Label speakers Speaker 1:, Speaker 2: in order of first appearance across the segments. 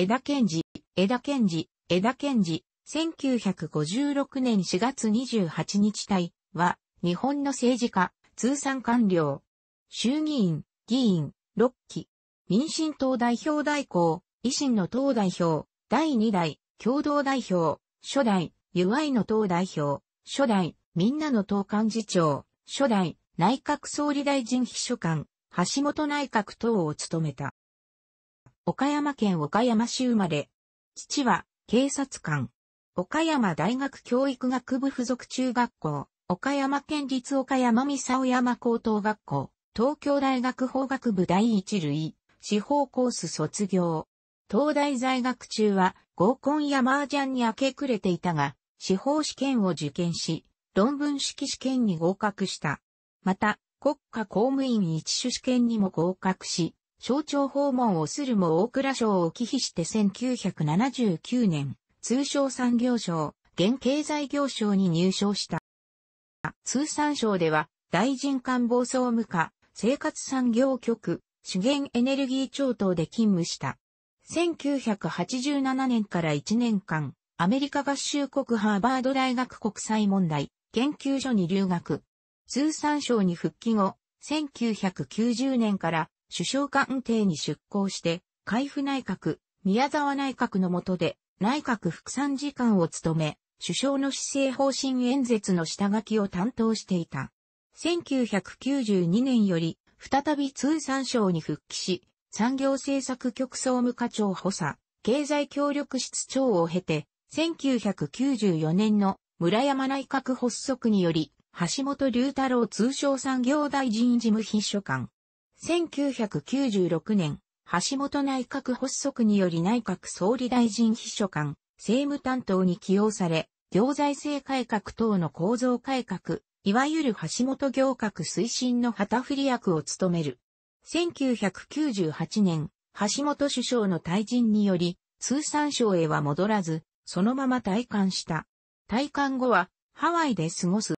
Speaker 1: 枝賢治、枝賢治、枝賢治、1956年4月28日体は、日本の政治家、通産官僚、衆議院、議員、6期、民進党代表代行、維新の党代表、第2代、共同代表、初代、祝いの党代表、初代、みんなの党幹事長、初代、内閣総理大臣秘書官、橋本内閣等を務めた。岡山県岡山市生まれ。父は、警察官。岡山大学教育学部附属中学校、岡山県立岡山三沢山高等学校、東京大学法学部第一類、司法コース卒業。東大在学中は合コンや麻雀に明け暮れていたが、司法試験を受験し、論文式試験に合格した。また、国家公務員一種試験にも合格し、省庁訪問をするも大蔵省を忌避して1979年、通商産業省、現経済業省に入省した。通産省では、大臣官房総務課、生活産業局、資源エネルギー庁等で勤務した。1987年から1年間、アメリカ合衆国ハーバード大学国際問題研究所に留学。通産省に復帰後、1990年から首相官邸に出向して、海部内閣、宮沢内閣の下で、内閣副参事官を務め、首相の施政方針演説の下書きを担当していた。1992年より、再び通産省に復帰し、産業政策局総務課長補佐、経済協力室長を経て、1994年の村山内閣発足により、橋本龍太郎通商産業大臣事務秘書官、1996年、橋本内閣発足により内閣総理大臣秘書官、政務担当に起用され、行財政改革等の構造改革、いわゆる橋本行革推進の旗振り役を務める。1998年、橋本首相の退陣により、通産省へは戻らず、そのまま退官した。退官後は、ハワイで過ごす。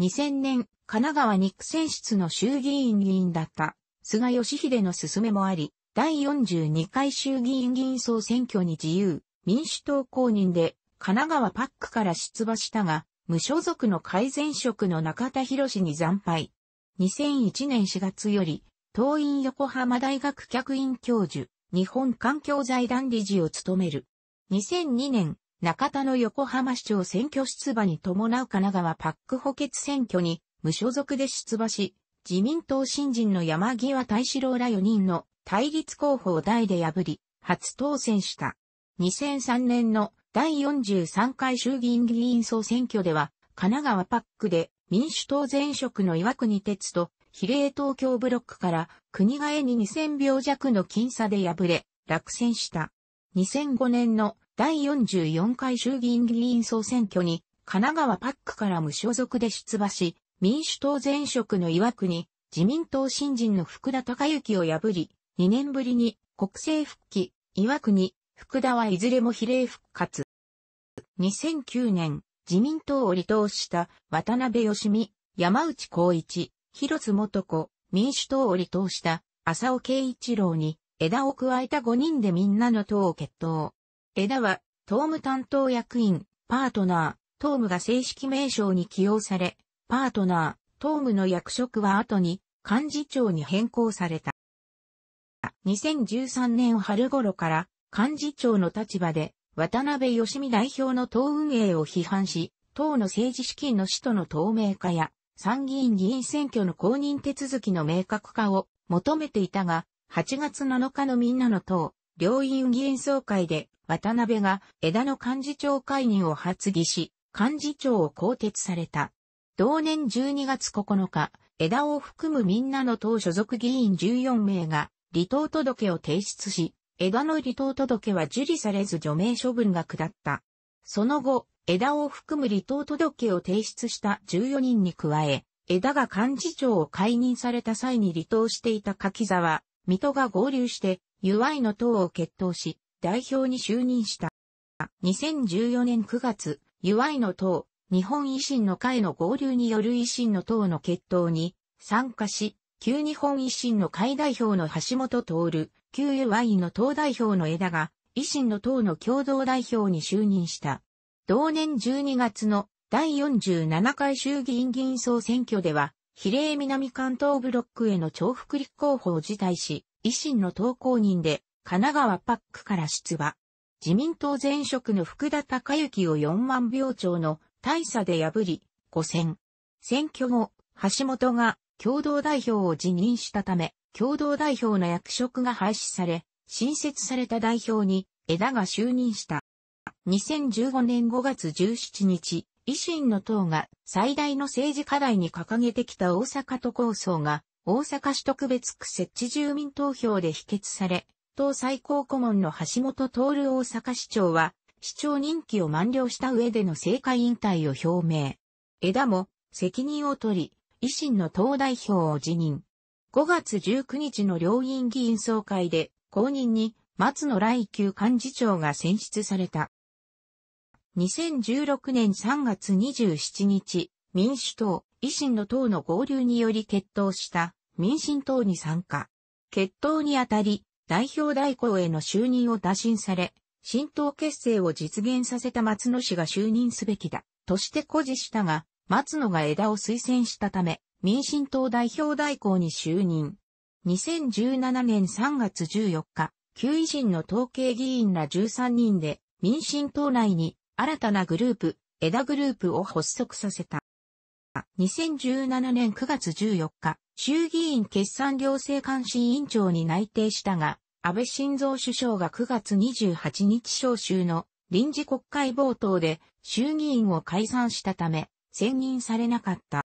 Speaker 1: 2000年、神奈川ッ区選出の衆議院議員だった菅義偉の勧めもあり、第42回衆議院議員総選挙に自由、民主党公認で神奈川パックから出馬したが、無所属の改善職の中田博士に惨敗。2001年4月より、党員横浜大学客員教授、日本環境財団理事を務める。2002年、中田の横浜市長選挙出馬に伴う神奈川パック補欠選挙に無所属で出馬し、自民党新人の山際大志郎ら4人の対立候補を代で破り、初当選した。2003年の第43回衆議院議員総選挙では、神奈川パックで民主党前職の岩国哲と比例東京ブロックから国替えに2000秒弱の僅差で敗れ、落選した。2005年の第44回衆議院議員総選挙に神奈川パックから無所属で出馬し、民主党前職の岩国、自民党新人の福田隆之を破り、2年ぶりに国政復帰、岩国、福田はいずれも比例復活。2009年、自民党を離党した渡辺義美、山内光一、広津元子、民主党を離党した浅尾慶一郎に枝を加えた5人でみんなの党を決闘。枝は、党務担当役員、パートナー、党務が正式名称に起用され、パートナー、トームの役職は後に幹事長に変更された。2013年春頃から幹事長の立場で渡辺義美代表の党運営を批判し、党の政治資金の使途の透明化や参議院議員選挙の公認手続きの明確化を求めていたが、8月7日のみんなの党、両院議員総会で渡辺が枝野幹事長会議を発議し、幹事長を更迭された。同年12月9日、枝を含むみんなの党所属議員14名が離党届を提出し、枝の離党届は受理されず除名処分が下った。その後、枝を含む離党届を提出した14人に加え、枝が幹事長を解任された際に離党していた柿沢、水戸が合流して、ユアの党を決闘し、代表に就任した。2014年9月、ユアの党、日本維新の会の合流による維新の党の決闘に参加し、旧日本維新の会代表の橋本徹、旧 UI の党代表の枝が、維新の党の共同代表に就任した。同年12月の第47回衆議院議員総選挙では、比例南関東ブロックへの重複立候補を辞退し、維新の党公認で神奈川パックから出馬。自民党前職の福田隆之を4万票長の大差で破り、5選。選挙後、橋本が共同代表を辞任したため、共同代表の役職が廃止され、新設された代表に枝が就任した。2015年5月17日、維新の党が最大の政治課題に掲げてきた大阪都構想が大阪市特別区設置住民投票で否決され、党最高顧問の橋本徹大阪市長は市長任期を満了した上での政界引退を表明。枝も責任を取り、維新の党代表を辞任。5月19日の両院議員総会で公認に松野来久幹事長が選出された。2016年3月27日、民主党、維新の党の合流により決闘した民進党に参加。決闘にあたり、代表代行への就任を打診され、新党結成を実現させた松野氏が就任すべきだ、として誇示したが、松野が枝を推薦したため、民進党代表代行に就任。2017年3月14日、旧維新の統計議員ら13人で、民進党内に新たなグループ、枝グループを発足させた。2017年9月14日、衆議院決算行政監視委員長に内定したが、安倍晋三首相が9月28日召集の臨時国会冒頭で衆議院を解散したため選任されなかった。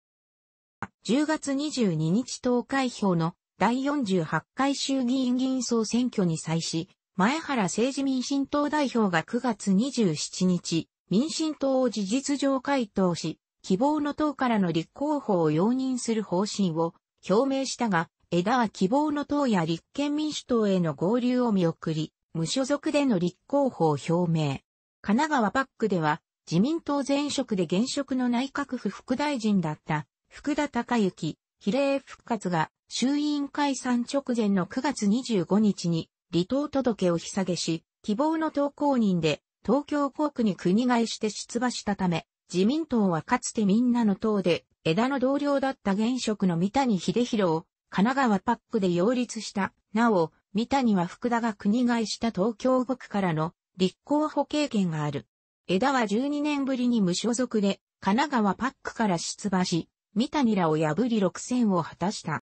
Speaker 1: 10月22日投開票の第48回衆議院議員総選挙に際し、前原政治民進党代表が9月27日、民進党を事実上回答し、希望の党からの立候補を容認する方針を表明したが、枝は希望の党や立憲民主党への合流を見送り、無所属での立候補を表明。神奈川パックでは、自民党前職で現職の内閣府副大臣だった福田隆之、比例復活が衆院解散直前の9月25日に離党届を引下げし、希望の党公認で東京校区に国替えして出馬したため、自民党はかつてみんなの党で枝の同僚だった現職の三谷秀弘を神奈川パックで擁立した。なお、三谷は福田が国外した東京5区からの立候補経験がある。枝は12年ぶりに無所属で、神奈川パックから出馬し、三谷らを破り6選を果たした。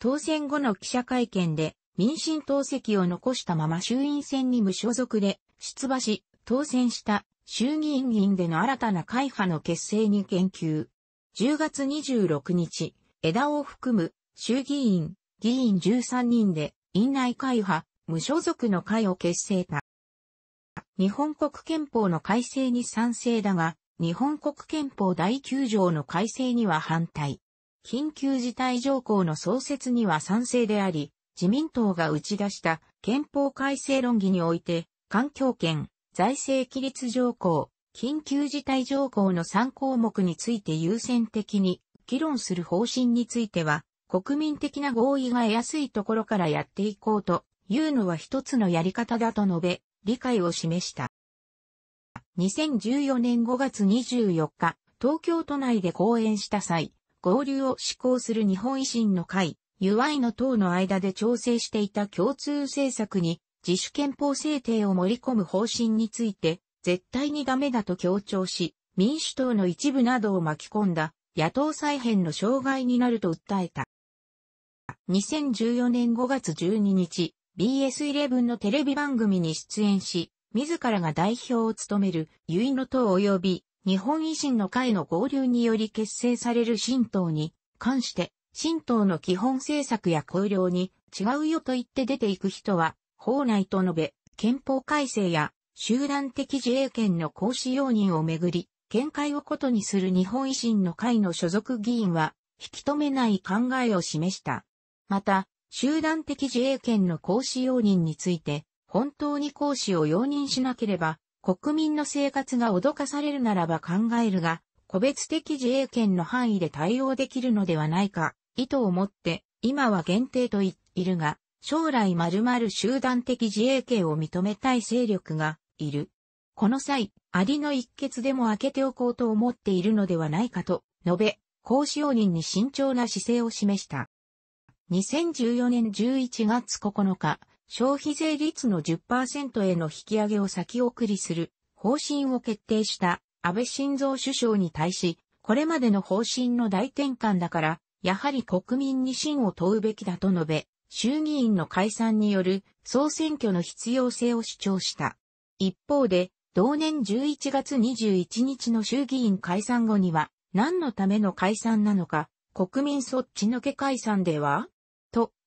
Speaker 1: 当選後の記者会見で、民進党籍を残したまま衆院選に無所属で出馬し、当選した衆議院議員での新たな会派の結成に言及。10月26日、枝を含む衆議院、議員13人で、院内会派、無所属の会を結成た。日本国憲法の改正に賛成だが、日本国憲法第9条の改正には反対。緊急事態条項の創設には賛成であり、自民党が打ち出した憲法改正論議において、環境権、財政規律条項、緊急事態条項の3項目について優先的に議論する方針については、国民的な合意が得やすいところからやっていこうというのは一つのやり方だと述べ、理解を示した。2014年5月24日、東京都内で講演した際、合流を施行する日本維新の会、UI の党の間で調整していた共通政策に自主憲法制定を盛り込む方針について、絶対にダメだと強調し、民主党の一部などを巻き込んだ野党再編の障害になると訴えた。2014年5月12日、BS11 のテレビ番組に出演し、自らが代表を務める、結いの党及び、日本維新の会の合流により結成される新党に関して、新党の基本政策や綱領に違うよと言って出ていく人は、法内と述べ、憲法改正や集団的自衛権の行使容認をめぐり、見解をことにする日本維新の会の所属議員は、引き止めない考えを示した。また、集団的自衛権の行使容認について、本当に行使を容認しなければ、国民の生活が脅かされるならば考えるが、個別的自衛権の範囲で対応できるのではないか、意図を持って、今は限定と言っているが、将来まる集団的自衛権を認めたい勢力がいる。この際、ありの一決でも開けておこうと思っているのではないかと述べ、行使容認に慎重な姿勢を示した。2014年11月9日、消費税率の10%への引き上げを先送りする方針を決定した安倍晋三首相に対し、これまでの方針の大転換だから、やはり国民に信を問うべきだと述べ、衆議院の解散による総選挙の必要性を主張した。一方で、同年11月21日の衆議院解散後には、何のための解散なのか、国民そっちのけ解散では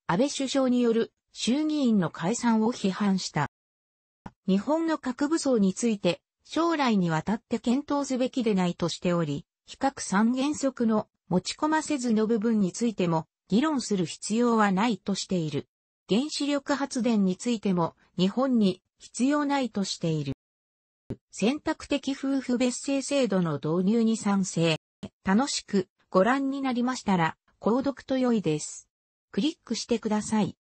Speaker 1: 安倍首相による衆議院の解散を批判した。日本の核武装について将来にわたって検討すべきでないとしており、比較三原則の持ち込ませずの部分についても議論する必要はないとしている。原子力発電についても日本に必要ないとしている。選択的夫婦別姓制度の導入に賛成。楽しくご覧になりましたら、購読と良いです。クリックしてください。